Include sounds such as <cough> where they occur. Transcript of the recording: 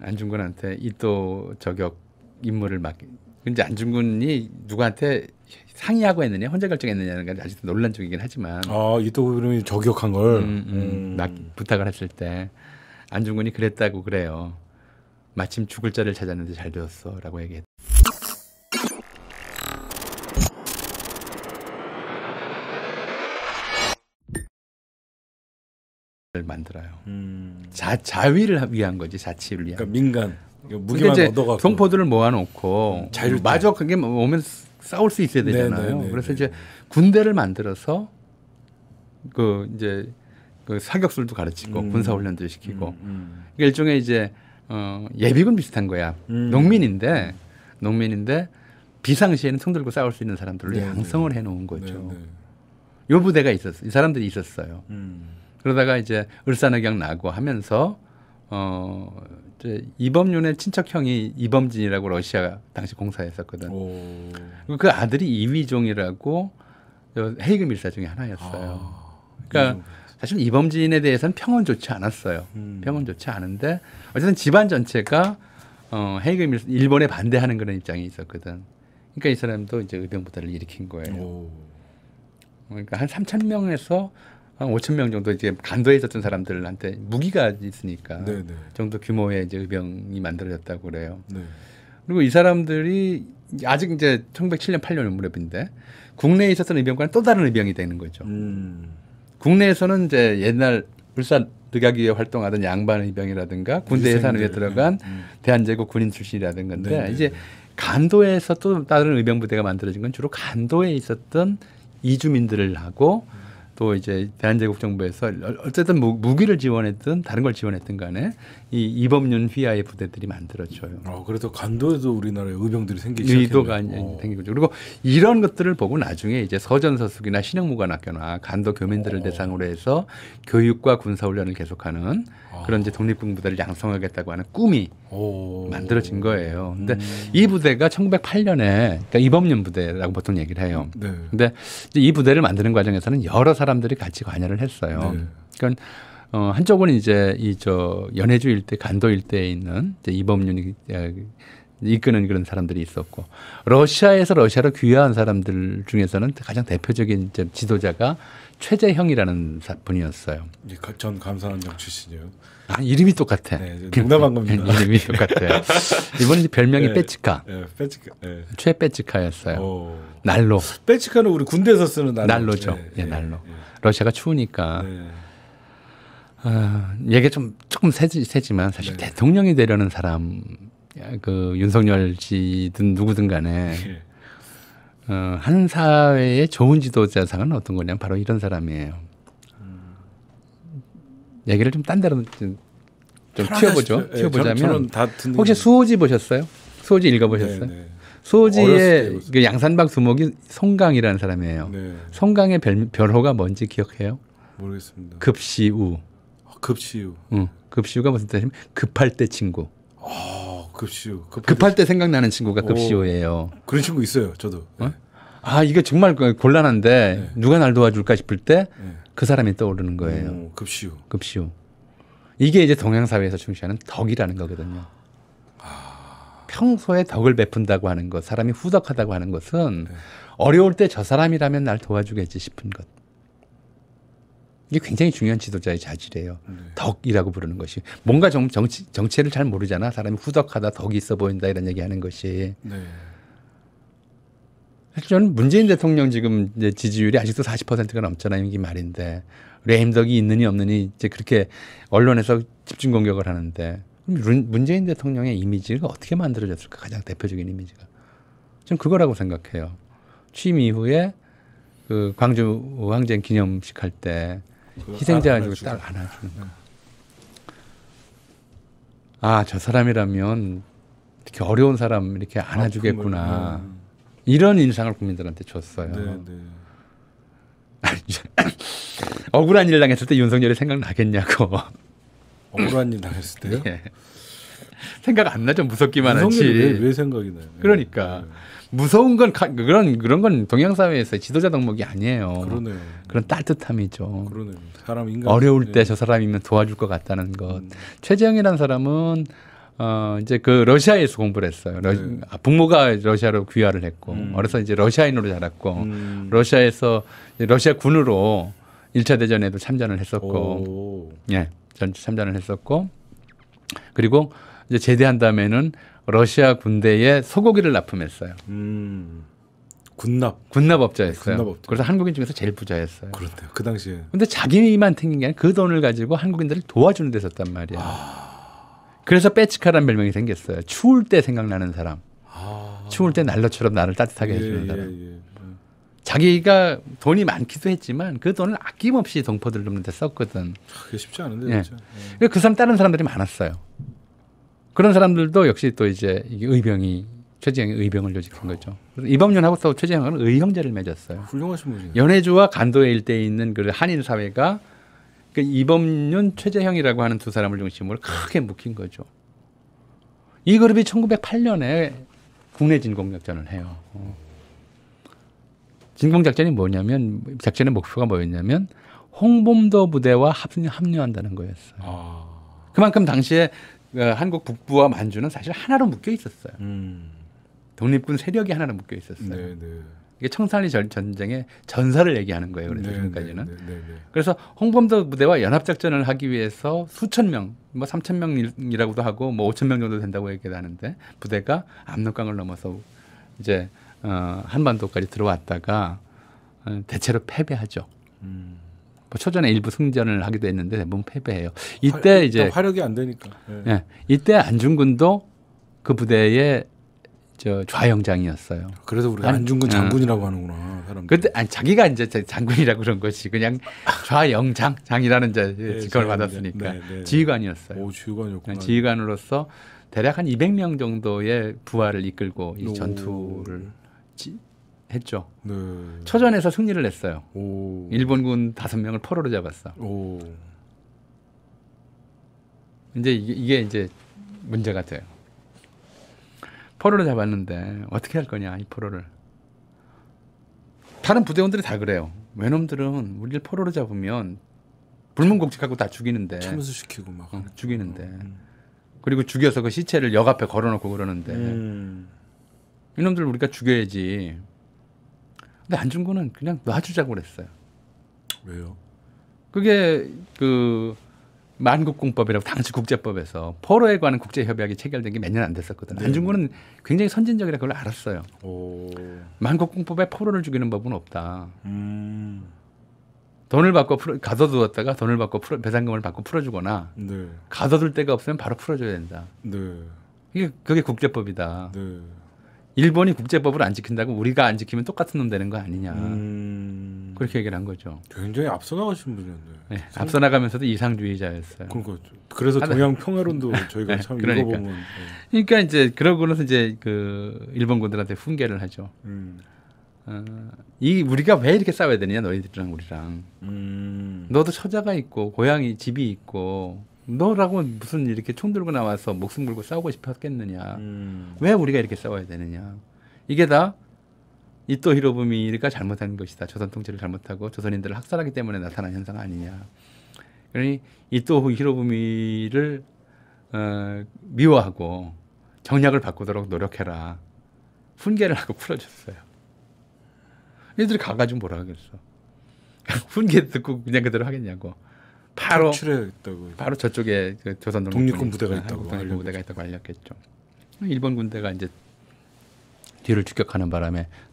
안중근한테 이도 저격 임무를 맡 근데 안중근이 누구한테 상의하고 했느냐 혼자 결정했느냐는 건 아직도 논란 중이긴 하지만 아 이도 이름이 저격한 걸 음, 음, 음. 음. 부탁을 했을 때 안중근이 그랬다고 그래요 마침 죽을 자를 찾았는데 잘 되었어라고 얘기했 만들어요. 음. 자, 자위를 위한 거지 자치를 위한. 그러니까 민간 무기만 얻어갖고 동포들을 모아놓고 자유 마저 그게 뭐 오면 싸울 수 있어야 네, 네, 되잖아요. 네네네네. 그래서 네. 이제 군대를 만들어서 그 이제 그 사격술도 가르치고 음. 군사훈련도 시키고 음, 음. 그러니까 일종의 이제 어, 예비군 비슷한 거야. 음. 농민인데 농민인데 비상시에는 총 들고 싸울 수 있는 사람들로 네네. 양성을 해놓은 거죠. 네네. 요 부대가 있었어. 이 사람들이 있었어요. 음. 그러다가 이제 을사늑약 나고 하면서 어 이제 이범윤의 친척형이 이범진이라고 러시아 당시 공사했었거든. 오. 그 아들이 이위종이라고 헤이그 밀사 중에 하나였어요. 아, 그러니까 이종. 사실 이범진에 대해서는 평은 좋지 않았어요. 음. 평은 좋지 않은데 어쨌든 집안 전체가 어, 헤이그 밀사 일본에 반대하는 그런 입장이 있었거든. 그러니까 이 사람도 이제 의병부대를 일으킨 거예요. 오. 그러니까 한 3천 명에서 한 5천 명 정도 이제 간도에 있었던 사람들한테 무기가 있으니까 네네. 네. 정도 규모의 이제 의병이 만들어졌다고 그래요. 네. 그리고 이 사람들이 아직 이제 1907년 8년 무렵인데 국내에 있었던 의병과는 또 다른 의병이 되는 거죠. 음. 국내에서는 이제 옛날 울산 늑약위에 활동하던 양반 의병이라든가 군대 예산위에 들어간 음, 음. 대한제국 군인 출신이라든 건데 네네. 이제 네. 간도에서 또 다른 의병 부대가 만들어진 건 주로 간도에 있었던 이주민들을 하고 음. 또 이제 대한제국 정부에서 어쨌든 무기를 지원했든 다른 걸 지원했든 간에 이 이범윤 휘하의 부대들이 만들어져요. 어, 그래서 간도에도 우리나라에 의병들이 생기기 시작했네요. 의도가 어. 생기고죠. 그리고 이런 것들을 보고 나중에 이제 서전서숙이나 신형무관학교나 간도 교민들을 어. 대상으로 해서 교육과 군사훈련을 계속하는 아. 그런 이제 독립군 부대를 양성하겠다고 하는 꿈이 오. 만들어진 거예요. 근데 음. 이 부대가 1908년에 그러니까 이범연 부대라고 보통 얘기를 해요. 네. 근데 이 부대를 만드는 과정에서는 여러 사람들이 같이 관여를 했어요. 네. 그러니까 어, 한쪽은 이제 이 저 연해주 일대 간도 일대에 있는 이제 이범윤이 아, 이끄는 그런 사람들이 있었고 러시아에서 러시아로 귀화한 사람들 중에서는 가장 대표적인 지도자가 최재형이라는 분이었어요. 네, 전 감사한 정 출신이요. 아 이름이 똑같아. 네, 농담한 네, 겁니다. 이름이 똑같아이번 별명이 <laughs> 네, 빼치카. 네, 빼치카. 네. 최 빼치카였어요. 오. 로 빼치카는 우리 군대에서 쓰는 난로. 죠 예, 난로. 예, 예, 예. 러시아가 추우니까. 아, 얘기 좀 조금 세지, 세지만 사실 대통령이 되려는 사람 그 윤석열 씨든 누구든 간에 예. 어, 한 사회의 좋은 지도자상은 어떤 거냐면 바로 이런 사람이에요. 음. 얘기를 좀 딴 데로 좀, 좀 튀어보죠. 예, 튀어보자면 저는, 혹시 수호지 보셨어요? 수호지 읽어보셨어요? 네, 네. 수호지의 그 양산박 두목이 송강이라는 사람이에요. 네. 송강의 별, 별호가 뭔지 기억해요? 모르겠습니다. 급시우. 어, 급시우. 응. 급시우가 무슨 뜻이냐면 급할 때 친구. 어. 급시오. 급할 때 생각나는 친구가 어. 급시오예요. 오, 그런 친구 있어요. 저도. 어? 예. 아 이게 정말 그 곤란한데 네. 누가 날 도와줄까 싶을 때그 예. 네. 사람이 떠오르는 거예요. 오, 급시오. 급시오. 이게 이제 동양 사회에서 중시하는 덕이라는 거거든요. 아... 평소에 덕을 베푼다고 하는 것, 사람이 후덕하다고 하는 것은 네. 어려울 때 저 사람이라면 날 도와주겠지 싶은 것. 이게 굉장히 중요한 지도자의 자질이에요. 네. 덕이라고 부르는 것이 뭔가 정, 정치, 정체를 잘 모르잖아. 사람이 후덕하다, 덕이 있어 보인다 이런 얘기하는 것이. 네. 사실 저는 문재인 대통령 지금 이제 지지율이 아직도 40%가 넘잖아요. 이게 말인데 레임덕이 있느니 없느니 이제 그렇게 언론에서 집중 공격을 하는데 문재인 대통령의 이미지가 어떻게 만들어졌을까? 가장 대표적인 이미지가 저는 그거라고 생각해요. 취임 이후에 그 광주 왕쟁 기념식 할때 희생자 가지고 딱 안아주는 거. 아, 저 사람이라면 이렇게 어려운 사람 이렇게 아, 안아주겠구나. 네. 이런 인상을 국민들한테 줬어요. 네, 네. <laughs> 억울한 일 당했을 때 윤석열이 생각나겠냐고. <laughs> 억울한 일 당했을 때요? 예. 생각 안 나죠. 무섭기만 하지. 왜, 왜 생각이 나요? 그러니까. 네. 네. 무서운 건 가, 그런 그런 건 동양 사회에서 지도자 덕목이 아니에요. 그러네. 그런 따뜻함이죠. 그러네. 사람 인간 어려울 때 저 사람이면 도와줄 것 같다는 것. 음. 최재형이라는 사람은 어 이제 그 러시아에서 공부를 했어요. 러, 시 네. 아, 부모가 러시아로 귀화를 했고 음. 어려서 이제 러시아인으로 자랐고 음. 러시아에서 러시아 군으로 1차 대전에도 참전을 했었고 오. 예, 전 참전을 했었고 그리고 이제 제대한 다음에는 러시아 군대에 소고기를 납품했어요. 음. 군납. 군납업자였어요. 군납업자. 그래서 한국인 중에서 제일 부자였어요. 그런데그 당시에. 근데 자기만 탱긴 게 아니라 그 돈을 가지고 한국인들을 도와주는 데 썼단 말이야. 아... 그래서 빼치카라는 별명이 생겼어요. 추울 때 생각나는 사람. 아... 추울 때 난로처럼 나를 따뜻하게 예, 해주는 예, 사람. 예, 예. 자기가 돈이 많기도 했지만 그 돈을 아낌없이 동포들 돕는 데 썼거든. 아, 그게 쉽지 않은데. 예. 진짜. 예. 그 사람 다른 사람들이 많았어요. 그런 사람들도 역시 또 이제 이게 의병이 최재형의 의병을 조직한 거죠. 이범윤하고 또 최재형은 의형제를 맺었어요. 훌륭하신 분이에요. 연해주와 간도의 일대에 있는 그 한인 사회가 그 이범윤 최재형이라고 하는 두 사람을 중심으로 크게 묶인 거죠. 이 그룹이 1908년에 국내 진공작전을 해요. 진공작전이 뭐냐면 작전의 목표가 뭐였냐면 홍범도 부대와 합류한다는 거였어요. 아. 그만큼 당시에 어, 한국 북부와 만주는 사실 하나로 묶여 있었어요. 음. 독립군 세력이 하나로 묶여 있었어요. 네, 네. 이게 청산리 전쟁의 전설을 얘기하는 거예요. 그래서 네, 지금까지는. 네, 네, 그래서 홍범도 부대와 연합작전을 하기 위해서 수천 명, 뭐 삼천 명이라고도 하고 뭐 오천 명 정도 된다고 얘기하는데 부대가 압록강을 넘어서 이제 어, 한반도까지 들어왔다가 어, 대체로 패배하죠. 음. 뭐 초전에 일부 승전을 하기도 했는데 대부분 패배해요. 이때 활, 이제 화력이 안 되니까. 예. 예. 이때 안중근도 그 부대의 저 좌영장이었어요. 그래서 우리 예. 안중근 예. 장군이라고 어. 하는구나 사람들. 그때 아니 자기가 이제 장군이라고 그런 것이 그냥 좌영장 장이라는 이제 예, 네, 직을 받았으니까 네, 네. 지휘관이었어요. 오 지휘관이었구나. 지휘관으로서 대략 한 200명 정도의 부하를 이끌고 이 전투를 지, 했죠. 네. 초전에서 승리를 냈어요. 오. 일본군 다섯 명을 포로로 잡았어. 오. 이제 이게, 이게 이제 문제가 돼요. 포로를 잡았는데 어떻게 할 거냐 이 포로를. 다른 부대원들이 다 그래요. 외놈들은 우리를 포로로 잡으면 불문곡직하고 다 죽이는데 참수시키고 막 어, 죽이는데 음. 그리고 죽여서 그 시체를 역 앞에 걸어놓고 그러는데 음. 이놈들 우리가 죽여야지 근데 안중근은 그냥 놔주자고 그랬어요. 왜요? 그게 그 만국공법이라고 당시 국제법에서 포로에 관한 국제협약이 체결된 게 몇 년 안 됐었거든요. 네. 안중근은 굉장히 선진적이라 그걸 알았어요. 오. 만국공법에 포로를 죽이는 법은 없다. 음. 돈을 받고 풀어, 가둬두었다가 돈을 받고 풀어, 배상금을 받고 풀어주거나 네. 가둬둘 데가 없으면 바로 풀어줘야 된다. 네. 이게 그게 국제법이다. 네. 일본이 국제법을 안 지킨다고 우리가 안 지키면 똑같은 놈 되는 거 아니냐. 음... 그렇게 얘기를 한 거죠. 굉장히 앞서 나가신 분이었네요. 네, 상... 앞서 나가면서도 이상주의자였어요. 그러니까 그래서 아, 네. 동양 평화론도 저희가 <laughs> 네, 참 그러니까. 읽어보면. 네. 그러니까 이제 그러고는 이제 그 일본군들한테 훈계를 하죠. 음. 어, 이 우리가 왜 이렇게 싸워야 되느냐 너희들이랑 우리랑. 음... 너도 처자가 있고 고향이 집이 있고 너라고 무슨 이렇게 총 들고 나와서 목숨 걸고 싸우고 싶었겠느냐. 음. 왜 우리가 이렇게 싸워야 되느냐. 이게 다 이토 히로부미가 잘못한 것이다. 조선 통치를 잘못하고 조선인들을 학살하기 때문에 나타난 현상 아니냐. 그러니 이토 히로부미를 어, 미워하고 정략을 바꾸도록 노력해라. 훈계를 하고 풀어줬어요. 얘들이 가가지고 뭐라 그랬어 <laughs> 훈계 듣고 그냥 그대로 하겠냐고. 바로 출했다고 바로 저쪽에 그 조선 독립군 부대가 있다고 독립군 부대가 있다고 알렸겠죠. 일본 군대가 이제 뒤를 추격하는 바람에